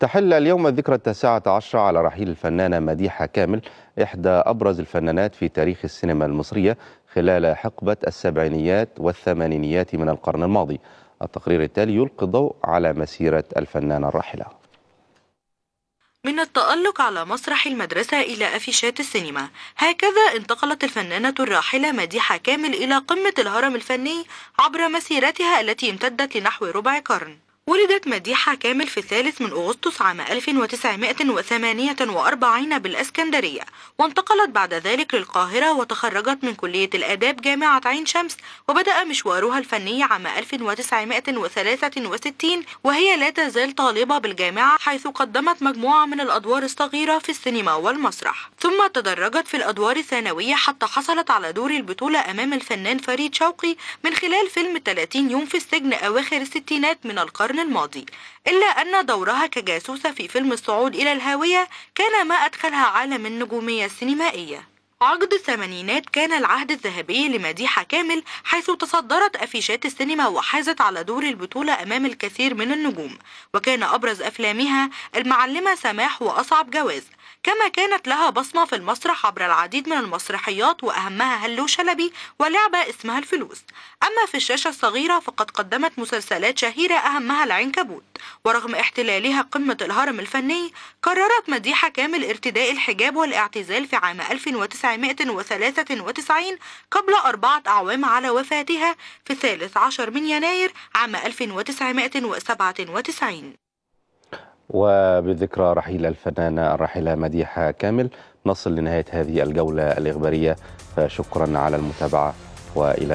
تحل اليوم الذكرى التاسعة عشر على رحيل الفنانة مديحة كامل إحدى أبرز الفنانات في تاريخ السينما المصرية خلال حقبة السبعينيات والثمانينيات من القرن الماضي التقرير التالي يلقي الضوء على مسيرة الفنانة الراحلة من التألق على مسرح المدرسة إلى أفيشات السينما هكذا انتقلت الفنانة الراحلة مديحة كامل إلى قمة الهرم الفني عبر مسيرتها التي امتدت لنحو ربع قرن ولدت مديحة كامل في الثالث من أغسطس عام 1948 بالأسكندرية وانتقلت بعد ذلك للقاهرة وتخرجت من كلية الآداب جامعة عين شمس وبدأ مشوارها الفني عام 1963 وهي لا تزال طالبة بالجامعة حيث قدمت مجموعة من الأدوار الصغيرة في السينما والمسرح ثم تدرجت في الأدوار الثانوية حتى حصلت على دور البطولة أمام الفنان فريد شوقي من خلال فيلم 30 يوم في السجن أواخر الستينات من القرن عن الماضي إلا أن دورها كجاسوسة في فيلم الصعود إلى الهاوية كان ما أدخلها عالم النجومية السينمائية عقد الثمانينات كان العهد الذهبي لمديحة كامل حيث تصدرت أفيشات السينما وحازت على دور البطولة أمام الكثير من النجوم وكان أبرز أفلامها المعلمة سماح وأصعب جواز كما كانت لها بصمة في المسرح عبر العديد من المسرحيات وأهمها هلو شلبي ولعبة اسمها الفلوس أما في الشاشة الصغيرة فقد قدمت مسلسلات شهيرة أهمها العنكبوت ورغم احتلالها قمة الهرم الفني قررت مديحة كامل ارتداء الحجاب والاعتزال في عام 1993 قبل أربعة أعوام على وفاتها في الثالث عشر من يناير عام 1997 وبذكرى رحيل الفنانة الراحلة مديحة كامل نصل لنهاية هذه الجولة الإخبارية فشكرا على المتابعة وإلى